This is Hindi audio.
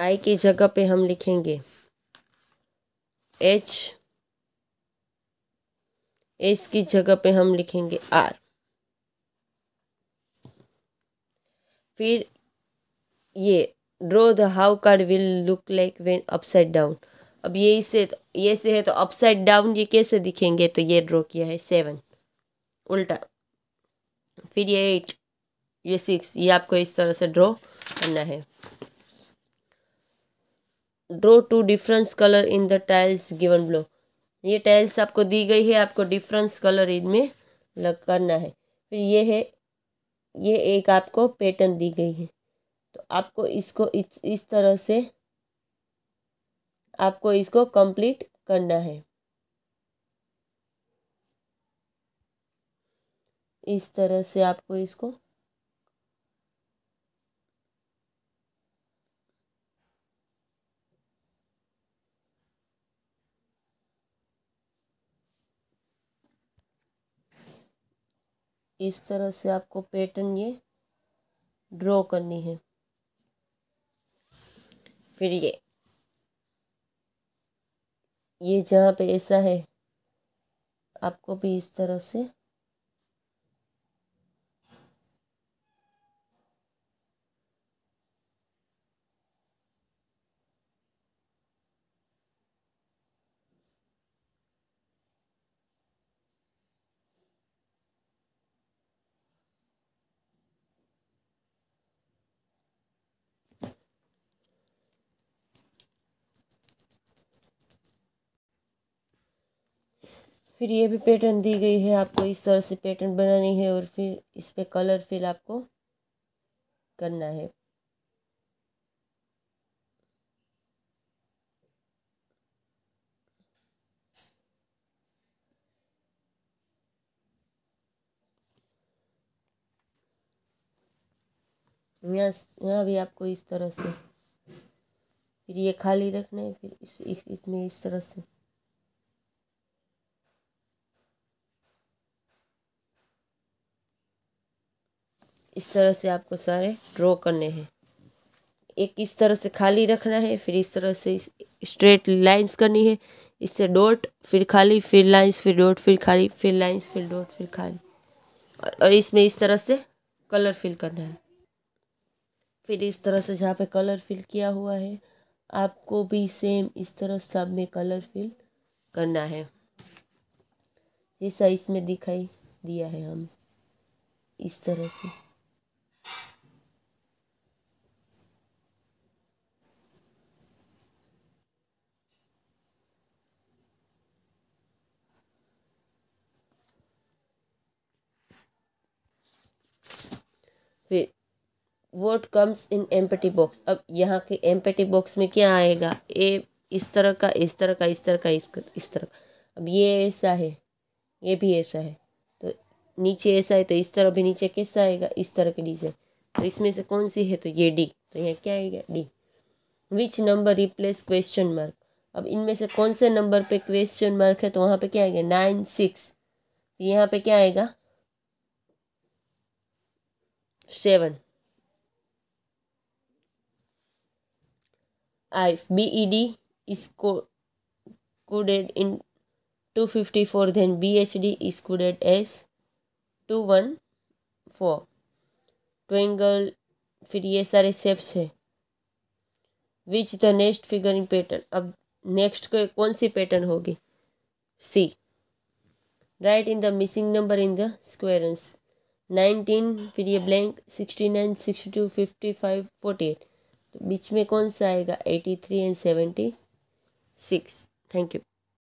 आई की जगह पे हम लिखेंगे एच एस की जगह पे हम लिखेंगे आर फिर ये draw the how card will look like when upside down अब ये इसे तो, ये से है तो अपसाइड डाउन ये कैसे दिखेंगे तो ये ड्रॉ किया है सेवन उल्टा फिर ये एट ये सिक्स ये आपको इस तरह से ड्रॉ करना है draw two difference colour in the tiles given below ये टाइल्स आपको दी गई है आपको डिफरेंस कलर इनमें लग करना है फिर ये है ये एक आपको पैटर्न दी गई है तो आपको इसको इस, इस तरह से आपको इसको कंप्लीट करना है इस तरह से आपको इसको इस तरह से आपको पैटर्न ये ड्रॉ करनी है फिर ये ये जहाँ पे ऐसा है आपको भी इस तरह से फिर ये भी पैटर्न दी गई है आपको इस तरह से पैटर्न बनानी है और फिर इस पर कलर फिल आपको करना है यहाँ यहाँ भी आपको इस तरह से फिर ये खाली रखना है फिर इस इसमें इस तरह से इस तरह से आपको सारे ड्रॉ करने हैं एक इस तरह से खाली रखना है फिर इस तरह से स्ट्रेट लाइंस करनी है इससे डॉट फिर खाली फिर लाइंस फिर डॉट फिर खाली फिर लाइंस फिर डॉट फिर खाली और, इसमें इस तरह से कलर फिल करना है फिर इस तरह से जहाँ पे कलर फिल किया हुआ है आपको भी सेम इस तरह सब में कलर फिल करना है जैसा इसमें दिखाई दिया है हम इस तरह से फिर what comes in empty box अब यहाँ के एम्पटी बॉक्स में क्या आएगा ए इस तरह का इस तरह का इस तरह का इस इस तरह का अब ये ऐसा है ये भी ऐसा है तो नीचे ऐसा है तो इस तरह भी नीचे कैसा आएगा इस तरह के डिज़ाइन तो इसमें से कौन सी है तो ये डी तो यहाँ क्या आएगा D which number replace question mark अब इनमें से कौन से नंबर पे क्वेश्चन मार्क है तो वहाँ पे क्या आएगा नाइन सिक्स तो यहाँ पे क्या आएगा seven I B E D is co coded in 254 then coded is coded as four triangle फिर ये सारे शेप्स है which the next figure in pattern अब नेक्स्ट को कौन सी पैटर्न होगी C write in the missing number in the sequence nineteen फिर ये blank sixty nine sixty two fifty five forty eight तो बीच में कौन सा आएगा eighty three and seventy six thank you